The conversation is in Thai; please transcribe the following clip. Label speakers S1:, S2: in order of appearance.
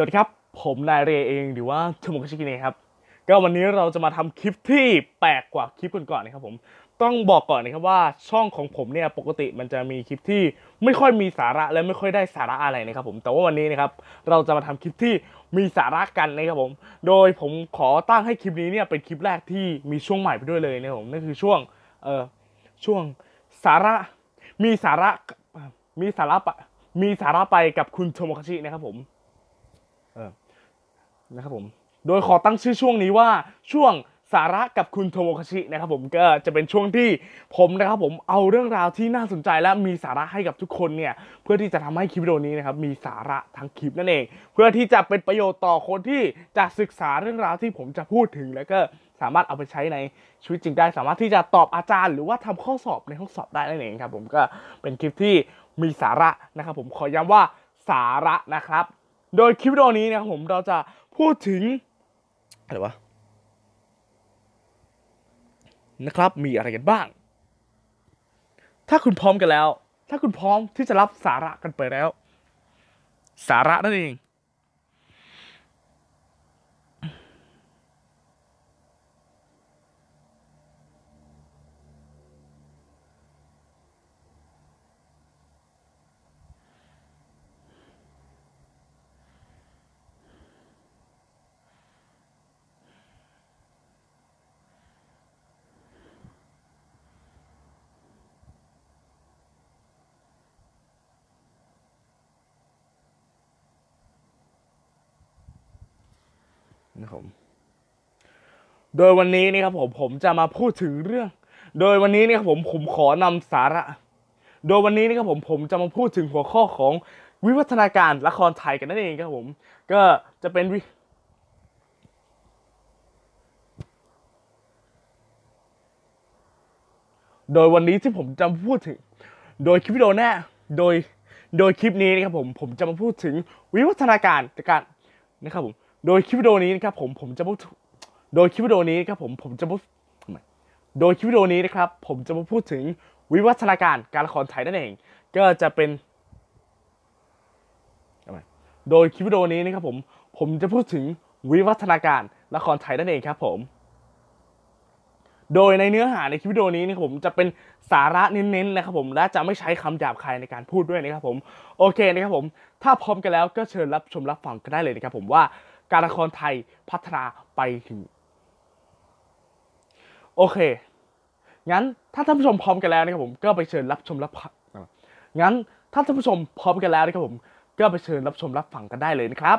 S1: สวัสดีครับ ผมนายเรเองหรือว่าชมกชิกิเีครับ ก็วันนี้เราจะมาทำคลิปที่แปลกกว่าคลิปก่อนๆนะครับผม ต้องบอกก่อนนะครับว่าช่องของผมเนี่ยปกติมันจะมีคลิปที่ไม่ค่อยมีสาระและไม่ค่อยได้สาระอะไรนะครับผม แต่ว่าวันนี้นะครับเราจะมาทำคลิปที่มีสาระกันนะครับผม โดยผมขอตั้งให้คลิปนี้เนี่ยเป็นคลิปแรกที่มีช่วงใหม่ไปด้วยเลยนะครับผมนั่นคือช่วงเอ่อช่วงสาระมีสาระมีสาระมีสาระไปกับคุณโทโมคาชินะครับผมนะครับผม โดยขอตั้งชื่อช่วงนี้ว่าช่วงสาระกับคุณโทโมคาชินะครับผมก็จะเป็นช่วงที่ผมนะครับ ผมเอาเรื่องราวที่น่าสนใจและมีสาระให้กับทุกคนเนี่ยเพื่อที่จะทำให้คลิปวิดีโอนี้นะครับมีสาระทั้งคลิปนั่นเอง เพื่อที่จะเป็นประโยชน์ต่อคนที่จะศึกษาเรื่องราวที่ผมจะพูดถึง แล้วก็สามารถเอาไปใช้ในชีวิตจริงได้สามารถที่จะตอบอาจารย์ หรือว่าทำข้อสอบในห้องสอบได้นั่นเองครับผมก็เป็นคลิปที่มีสาระนะครับ ผมขอย้ำว่าสาระนะครับโดยคลิปวิดีโอนี้นะผมเราจะพูดถึง อะไรวะ นะครับมีอะไรกันบ้าง ถ้าคุณพร้อมกันแล้ว ถ้าคุณพร้อมที่จะรับสาระกันไปแล้ว สาระนั่นเองนะครับโดยวันนี้นี่ครับผมผมจะมาพูดถึงเรื่อง โดยวันนี้นี่ครับผมผมขอนำสาระ โดยวันนี้นี่ครับผมผมจะมาพูดถึงหัวข้อของวิวัฒนาการละครไทยกันนั่นเองครับผมก็จะเป็นวิ โดยวันนี้ที่ผมจะพูดถึง โดยคลิปวิดีโอแน่โดยโดยคลิปนี้นะครับผมผมจะมาพูดถึงวิวัฒนาการการนะครับผมโดยคลิปวิดีโอนี้นะครับผม ผมจะพูดโดยคลิปวิดีโอนี้นะครับผม ผมจะพูดโดยคลิปวิดีโอนี้นะครับผม จะมาพูดถึงวิวัฒนาการการละครไทยนั่นเอง ก็จะเป็นโดยคลิปวิดีโอนี้นะครับผม ผมจะพูดถึงวิวัฒนาการละครไทยนั่นเองครับผม โดยในเนื้อหาในคลิปวิดีโอนี้นะครับผมจะเป็นสาระเน้นๆนะครับผม และจะไม่ใช้คำหยาบคายในการพูดด้วยนะครับผม โอเคนะครับผม ถ้าพร้อมกันแล้วก็เชิญรับชมรับฟังกันได้เลยนะครับผมว่าการละครไทยพัฒนาไปถึงโอเค งั้นถ้าท่านผู้ชมพร้อมกันแล้วนะครับผม ก็ไปเชิญรับชมรับฟังงั้นถ้าท่านผู้ชมพร้อมกันแล้วนะครับผม ก็ไปเชิญรับชมรับฟังกันได้เลยนะครับ